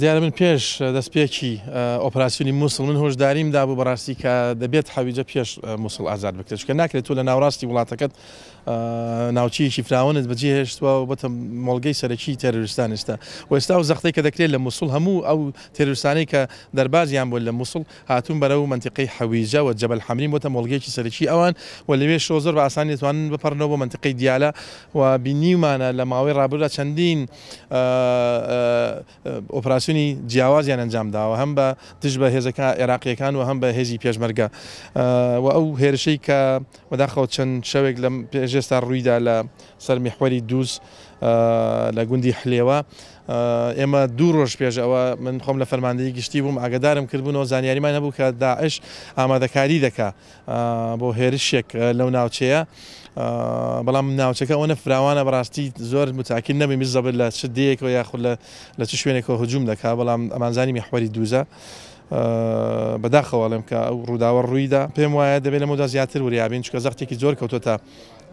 دیارە من پێش دەستپێکی ئۆپراسیونی مووسڵ من هۆشداریم دا بوو بەڕاستی کە دەبێت حەویجە پێش مووسڵ ئازاد بکرێتکە ناکرێت تۆ لە ناوڕاستی وڵاتەکەت ناوچیشی فراونت بەجێ هێشتوە و بەتە مۆلگەی سەرەکی تەرریستان ئێستا و ئێستا و زەختی کە دەکرێت لە مووسڵ هەموو ئەو تێررسانی کە دەربازیان بۆ لە مووسڵ هاتون بەرە و منتیقی حەویجە و جەبل حەمرین بۆتە مۆلگەیەکی سەرەکی ئەوان و لەوێ شۆزر بە ئاسان دەتوانن بپەرنەوە بۆ منتیقی دیالە و بینیمانە لە ماوەی ڕابدا چەندین ئۆپراسیونی جیاوازیان ئەنجام داوە هەم بە دژ بە هێزەکە عێراقیەکان و هەم بە هێزی پێشمەرگە و ئەو هێرشەی کە وەداخەوت چەند شەوێک لە پێژێستا ڕوویدا لە سەر میحوەری دووس لە گوندی حلێوە ئێمە دوو ڕۆژ پێشەوە من خۆم لە فەرماندەی گشتی بووم ئاگدارم کردبوونەوە زانیاریمان نەبوو کە داعش ئامادەکاری دەکا بۆ هێرشێک لەو ناوچەیە بەڵام ناوچەکە ئەوە فراوانە بەڕاستی زۆر متاکیل نەبی میزەبر لە شدەیەکەوە یاخود لە لە چ شوێنێکەوە هجووم دەکا بەڵام ئەمانزانی میحوەری دووزە بەداخەواڵێم کە ئەو ڕووداوە ڕوویدا پێم وایە دەبێت لە مۆدا زیاتر وریابین چکە زەختێکی زۆر کەوتۆ تا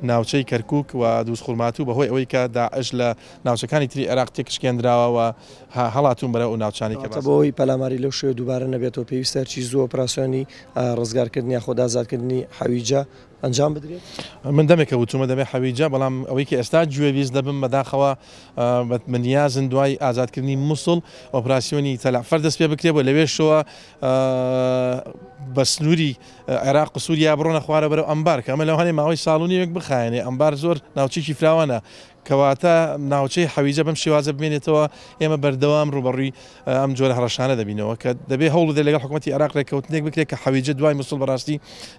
ناوچەی کەرکک و دووسخورمات و بەهۆی ئەوەی کە داعش لە ناوچەکانی تری عراق تێکشکێنراوەوە هەڵاتون بەرە و ناوچانی کە بەەوەی پەلاماری لەو شێ دووبارە نەبێتەوە پێویستەرچی زووە ئۆپراسسیۆنی ڕزگارکردنی خۆدازادکردنی حەویجە ئەنجام بدرێت من دەمێکە وتومە دەبێ حەویجا بەڵام ئەوەی کە ئێستا گوێویست دەبم بەداخەوە منیازن دوای ئازادکردنی مووسڵ ئۆپراسسیۆنی تەلافەر دەست پێ بکرێ بۆ لەوێ شەوە بە سنووری عێراق سووریا بڕۆنە خوارە بەرە ئەمبار کە ئەمە لە هەنێ ماوەی ساڵونی یەک بخایێنێ ئەمبار زۆر ناوچێکی فراوانە کەواتە ناوچەی حەویجە بەم شێوازە بمێنێتەوە ئێمە بەردەوام ڕوبڕی ئەم جۆرە هەڕەشانە دەبینەوە کە دەبێت هەوڵ دە لەگەڵ حکوومەتتی عراق ڕێککەوتنێک بکرێت کە حەویجە دوای مسل بەڕاستی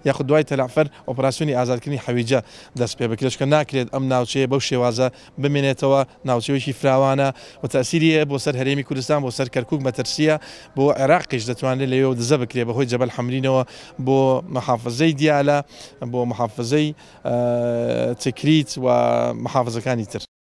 یاخود دوای تەلافەر ئۆپراسسیۆنی ئازادکردنی حەویجە دەست پێ بکرێتکە ناکرێت ئەم ناوچەیە بەو شێوازە بمێنێتەوە ناوچەیەکی فراوانە و تاسیریە بۆ سەر هەرێمی کوردستان بۆ سەر کەرکک مەترسیە بۆ عێراقیش دەتوانێت لەوێ دزە بکرێت بەهۆی جەبل حمرینەوە بۆ محافزەی دیالە بۆ محافزەی تکریت و محافزەکانی